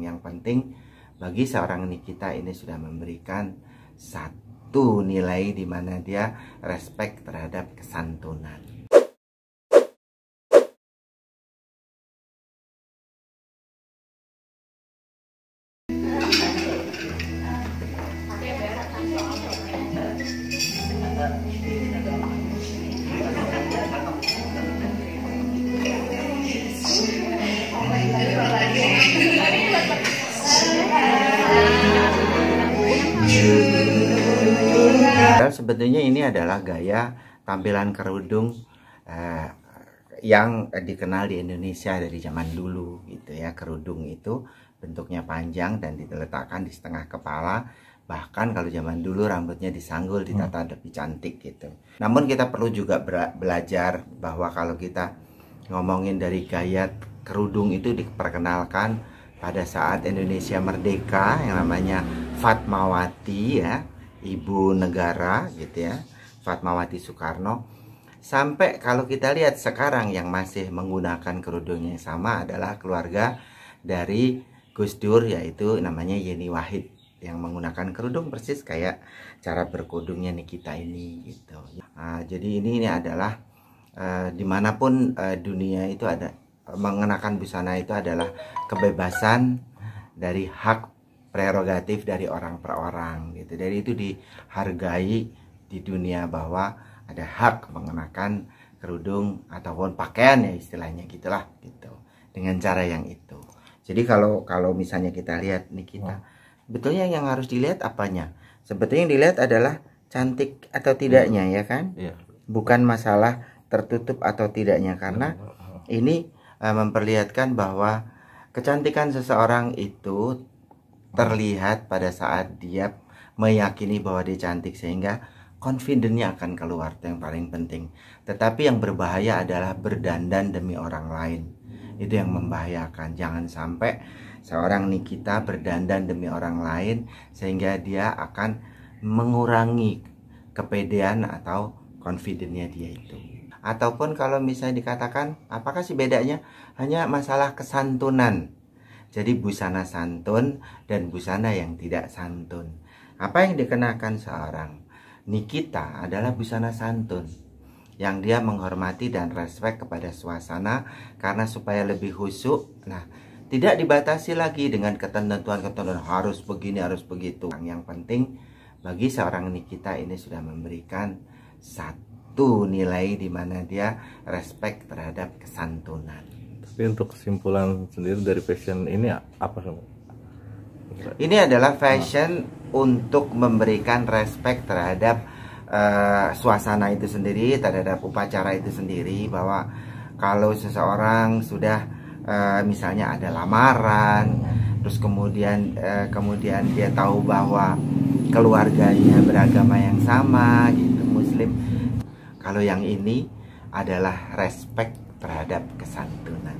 orang yang penting bagi seorang Nikita ini sudah memberikan satu nilai di mana dia respect terhadap kesantunan Thank Padahal sebetulnya ini adalah gaya tampilan kerudung eh, yang dikenal di Indonesia dari zaman dulu gitu ya. Kerudung itu bentuknya panjang dan diletakkan di setengah kepala. Bahkan kalau zaman dulu rambutnya disanggul, ditata hmm. lebih cantik gitu. Namun kita perlu juga belajar bahwa kalau kita ngomongin dari gaya kerudung itu diperkenalkan pada saat Indonesia merdeka yang namanya Fatmawati ya ibu negara gitu ya Fatmawati Soekarno sampai kalau kita lihat sekarang yang masih menggunakan kerudung yang sama adalah keluarga dari Gus Dur yaitu namanya Yeni Wahid yang menggunakan kerudung persis kayak cara berkudungnya Nikita ini gitu nah, jadi ini, ini adalah uh, dimanapun uh, dunia itu ada mengenakan busana itu adalah kebebasan dari hak prerogatif dari orang per orang gitu. Jadi itu dihargai di dunia bahwa ada hak mengenakan kerudung ataupun pakaian ya istilahnya gitulah gitu. Dengan cara yang itu. Jadi kalau kalau misalnya kita lihat nih kita hmm. betulnya yang harus dilihat apanya? Sebetulnya yang dilihat adalah cantik atau tidaknya ya, ya kan? Yeah. Bukan masalah tertutup atau tidaknya karena hmm. ini uh, memperlihatkan bahwa kecantikan seseorang itu terlihat pada saat dia meyakini bahwa dia cantik sehingga confidentnya akan keluar itu yang paling penting tetapi yang berbahaya adalah berdandan demi orang lain itu yang membahayakan jangan sampai seorang Nikita berdandan demi orang lain sehingga dia akan mengurangi kepedean atau confidentnya dia itu ataupun kalau misalnya dikatakan apakah sih bedanya hanya masalah kesantunan jadi busana santun dan busana yang tidak santun. Apa yang dikenakan seorang? Nikita adalah busana santun yang dia menghormati dan respek kepada suasana karena supaya lebih husuk. Nah, tidak dibatasi lagi dengan ketentuan-ketentuan harus begini, harus begitu. Yang penting bagi seorang Nikita ini sudah memberikan satu nilai di mana dia respect terhadap kesantunan tapi untuk kesimpulan sendiri dari fashion ini apa semua ini adalah fashion nah. untuk memberikan respect terhadap uh, suasana itu sendiri terhadap upacara itu sendiri bahwa kalau seseorang sudah uh, misalnya ada lamaran terus kemudian uh, kemudian dia tahu bahwa keluarganya beragama yang sama gitu muslim kalau yang ini adalah respect terhadap kesantunan.